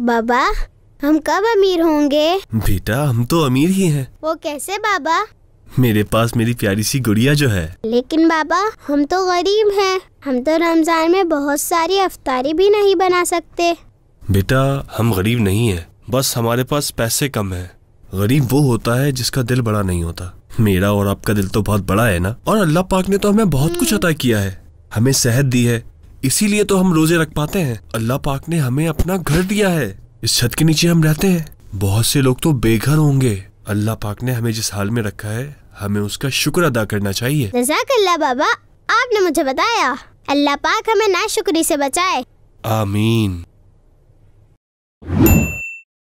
बाबा हम कब अमीर होंगे बेटा हम तो अमीर ही हैं। वो कैसे बाबा मेरे पास मेरी प्यारी सी गुड़िया जो है लेकिन बाबा हम तो गरीब हैं। हम तो रमजान में बहुत सारी अफतारी भी नहीं बना सकते बेटा हम गरीब नहीं हैं। बस हमारे पास पैसे कम हैं। गरीब वो होता है जिसका दिल बड़ा नहीं होता मेरा और आपका दिल तो बहुत बड़ा है ना और अल्लाह पाक ने तो हमें बहुत कुछ हम्म। अता किया है हमें सेहत दी है इसीलिए तो हम रोजे रख पाते हैं अल्लाह पाक ने हमें अपना घर दिया है इस छत के नीचे हम रहते हैं बहुत से लोग तो बेघर होंगे अल्लाह पाक ने हमें जिस हाल में रखा है हमें उसका शुक्र अदा करना चाहिए बाबा आपने मुझे बताया अल्लाह पाक हमें ना शुक्री से बचाए आमीन